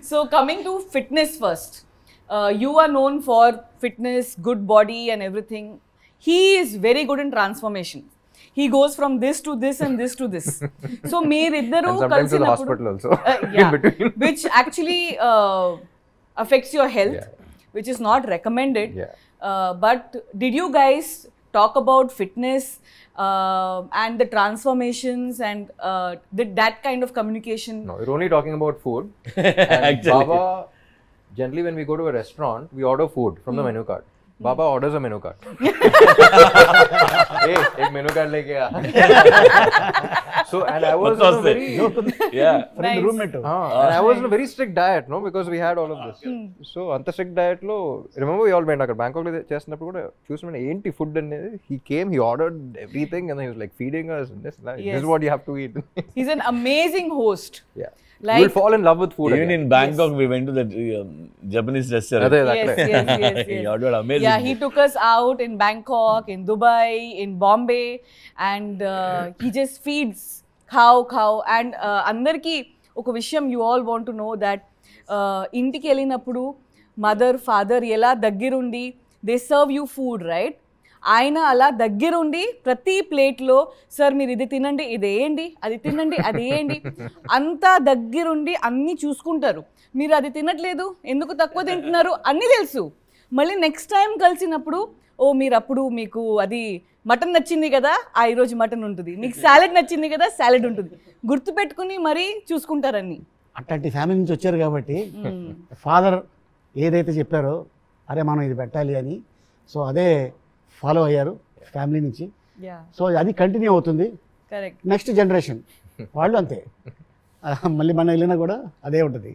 so coming to fitness first uh, you are known for fitness good body and everything he is very good in transformation he goes from this to this and this to this so meeriddaru sometimes in the hospital also uh, yeah, which actually uh, affects your health yeah. which is not recommended yeah. Uh, but did you guys talk about fitness uh, and the transformations and uh, the, that kind of communication. No, we are only talking about food. Baba, generally when we go to a restaurant, we order food from mm. the hmm. menu card. Hmm. Baba orders a menu card. ए एक menu card. So and I was in a very yeah friend the roommate. Ah, ah. and I was in a very strict diet, no, because we had all of ah, this. Hmm. So under strict diet lo remember we all went agar Bangkok lo చేస్తున్నప్పుడు కూడా చూసిన ఏంటి food అనేది he came he ordered everything and he was like feeding us and this, this is what you have to eat. He's an amazing host. Yeah. Like, you'll fall in love with food. Even again. in Bangkok, yes. we went to that uh, Japanese restaurant. yes, yes, yes, yes. yeah, he took us out in Bangkok, in Dubai, in Bombay, and uh, he just feeds cow, cow. And అందరికీ ఒక విషయం you all want to know that ఇంటికి వెళ్ళినప్పుడు mother father ఎలా దగ్గరుండి they serve you food right ఆయన అలా దగ్గరుండి ప్రతి ప్లేట్లో సార్ మీరు ఇది తినండి ఇది వేయండి అది తినండి అది వేయండి అంతా దగ్గరుండి అన్నీ చూసుకుంటారు మీరు అది తినట్లేదు ఎందుకు తక్కువ తింటున్నారు అన్నీ తెలుసు మళ్ళీ నెక్స్ట్ టైం కలిసినప్పుడు ఓ మీరు అప్పుడు మీకు అది మటన్ నచ్చింది కదా ఆ ఈరోజు మటన్ ఉంటుంది మీకు సాలెడ్ నచ్చింది కదా సాలెడ్ ఉంటుంది గుర్తుపెట్టుకుని మరీ చూసుకుంటారని అట్లాంటి ఫ్యామిలీ నుంచి వచ్చారు కాబట్టి ఫాదర్ ఏదైతే చెప్పారో అరే మనం ఇది పెట్టాలి అని సో అదే ఫాలో అయ్యారు ఫ్యామిలీ నుంచి సో అది కంటిన్యూ అవుతుంది నెక్స్ట్ జనరేషన్ వాళ్ళు అంతే మళ్ళీ మన వెళ్ళినా కూడా అదే ఉంటుంది